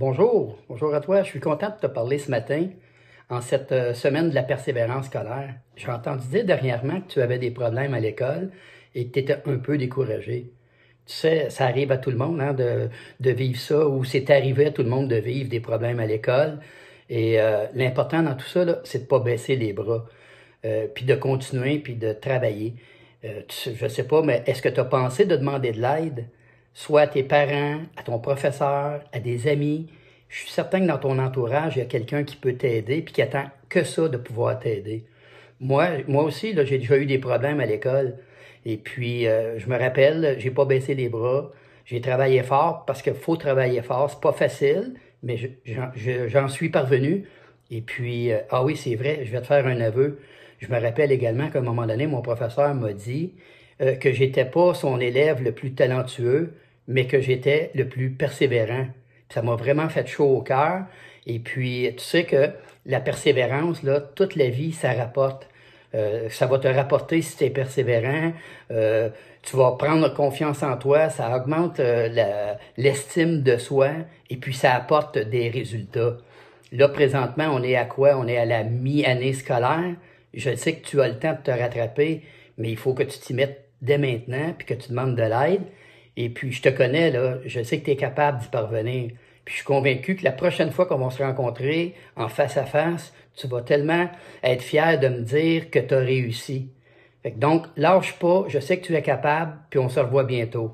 Bonjour, bonjour à toi. Je suis content de te parler ce matin en cette euh, semaine de la persévérance scolaire. J'ai entendu dire dernièrement que tu avais des problèmes à l'école et que tu étais un peu découragé. Tu sais, ça arrive à tout le monde hein, de, vivre ça, ou c'est arrivé à tout le monde de vivre des problèmes à l'école. Et euh, l'important dans tout ça, c'est de pas baisser les bras, euh, puis de continuer, puis de travailler. Je ne je sais pas, mais est-ce que tu as pensé de demander de l'aide? soit à tes parents, à ton professeur, à des amis. Je suis certain que dans ton entourage, il y a quelqu'un qui peut t'aider puis qui attend que ça de pouvoir t'aider. Moi, moi aussi, j'ai déjà eu des problèmes à l'école. Et puis, euh, je me rappelle, j'ai pas baissé les bras. J'ai travaillé fort parce qu'il faut travailler fort. C'est pas facile, mais j'en suis parvenu. Et puis, euh, ah oui, c'est vrai, je vais te faire un aveu. Je me rappelle également qu'à un moment donné, mon professeur m'a dit euh, que j'étais pas son élève le plus talentueux, mais que j'étais le plus persévérant. ça m'a vraiment fait chaud au cœur. Et puis, tu sais que la persévérance, là, toute la vie, ça rapporte. Euh, ça va te rapporter si tu es persévérant. Euh, tu vas prendre confiance en toi. Ça augmente euh, l'estime de soi et puis ça apporte des résultats. Là, présentement, on est à quoi? On est à la mi-année scolaire. Je sais que tu as le temps de te rattraper, mais il faut que tu t'y mettes dès maintenant puis que tu demandes de l'aide. Et puis, je te connais, là, je sais que tu es capable d'y parvenir. Puis, je suis convaincu que la prochaine fois qu'on va se rencontrer en face à face, tu vas tellement être fier de me dire que tu as réussi. Fait donc, lâche pas, je sais que tu es capable, puis on se revoit bientôt.